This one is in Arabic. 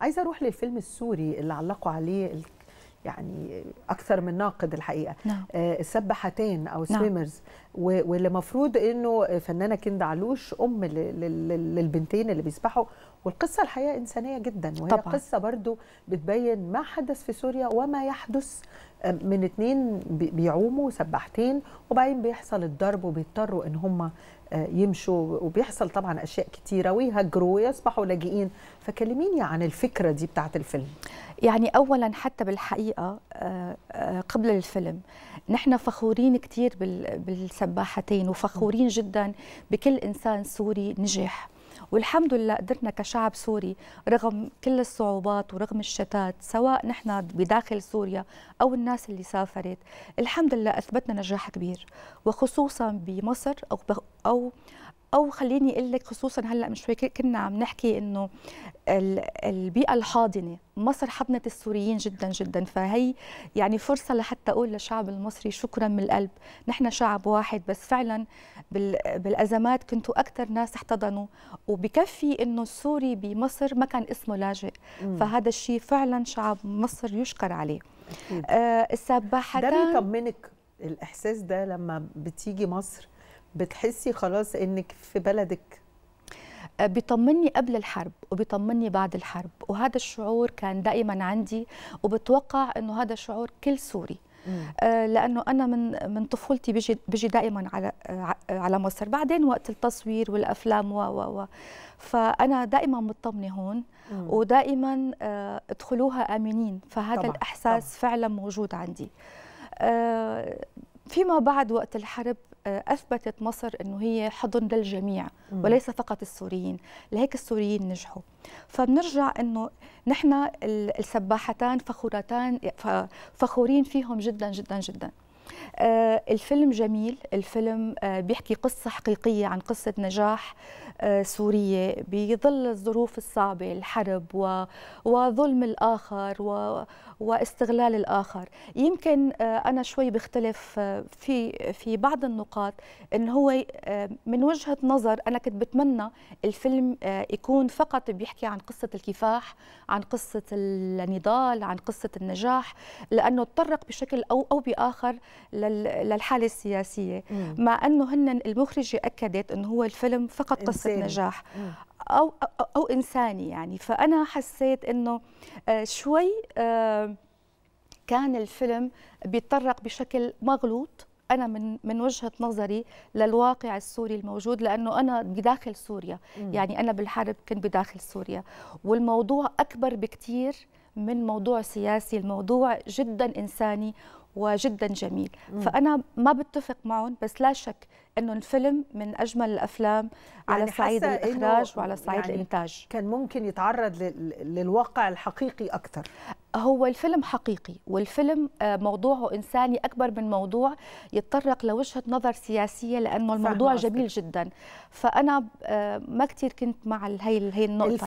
عايزه اروح للفيلم السوري اللي علقوا عليه يعني اكثر من ناقد الحقيقه نعم. آه السباحتين او سويمرز نعم. واللي المفروض انه فنانه كندا علوش ام للبنتين اللي بيسبحوا والقصه الحقيقه انسانيه جدا وهي طبعا. قصه برضو بتبين ما حدث في سوريا وما يحدث آه، من اتنين بيعوموا سباحتين وبعدين بيحصل الضرب وبيضطروا ان هم آه، يمشوا وبيحصل طبعا اشياء كثيره ويهجروا ويصبحوا لاجئين فكلميني عن الفكره دي بتاعت الفيلم يعني اولا حتى بالحقيقه آه، آه، قبل الفيلم نحن فخورين كثير بالسباحتين وفخورين جدا بكل انسان سوري نجح والحمد لله قدرنا كشعب سوري رغم كل الصعوبات ورغم الشتات سواء نحن بداخل سوريا او الناس اللي سافرت الحمد لله اثبتنا نجاح كبير وخصوصا بمصر او او او خليني اقول لك خصوصا هلا من شوي كنا عم نحكي انه البيئه الحاضنه مصر حضنت السوريين جدا جدا فهي يعني فرصه لحتى اقول للشعب المصري شكرا من القلب نحن شعب واحد بس فعلا بالازمات كنتوا اكثر ناس احتضنوا وبكفي انه السوري بمصر ما كان اسمه لاجئ فهذا الشيء فعلا شعب مصر يشكر عليه آه السباحه ده بيطمنك الاحساس ده لما بتيجي مصر بتحسي خلاص انك في بلدك أه، بيطمني قبل الحرب وبيطمني بعد الحرب وهذا الشعور كان دائما عندي وبتوقع انه هذا الشعور كل سوري أه، لانه انا من من طفولتي بيجي بيجي دائما على على مصر بعدين وقت التصوير والافلام و و فانا دائما مطمنه هون مم. ودائما أه، ادخلوها امنين فهذا طبعًا. الاحساس طبعًا. فعلا موجود عندي فيما بعد وقت الحرب آه، اثبتت مصر انه هي حضن للجميع وليس فقط السوريين لهيك السوريين نجحوا فبنرجع انه نحن السباحتان فخورتان فخورين فيهم جدا جدا جدا آه، الفيلم جميل الفيلم آه، بيحكي قصة حقيقية عن قصة نجاح آه، سورية بظل الظروف الصعبة الحرب و... وظلم الآخر و... واستغلال الآخر يمكن أنا شوي بختلف في في بعض النقاط أنه هو من وجهة نظر أنا كنت بتمنى الفيلم يكون فقط بيحكي عن قصة الكفاح عن قصة النضال عن قصة النجاح لأنه تطرق بشكل أو أو بآخر للحاله السياسيه مم. مع انه هن المخرجه اكدت انه هو الفيلم فقط قصه إنساني. نجاح أو, او او انساني يعني فانا حسيت انه آه، شوي آه، كان الفيلم بيتطرق بشكل مغلوط انا من من وجهه نظري للواقع السوري الموجود لانه انا بداخل سوريا مم. يعني انا بالحرب كنت بداخل سوريا والموضوع اكبر بكثير من موضوع سياسي الموضوع جدا انساني وجدا جميل مم. فانا ما بتفق معهم بس لا شك انه الفيلم من اجمل الافلام يعني على صعيد الاخراج وعلى صعيد يعني الانتاج كان ممكن يتعرض للواقع الحقيقي اكثر هو الفيلم حقيقي والفيلم آه، موضوعه انساني اكبر من موضوع يتطرق لوجهه نظر سياسيه لانه الموضوع جميل جدا فانا آه، ما كثير كنت مع هي النقطه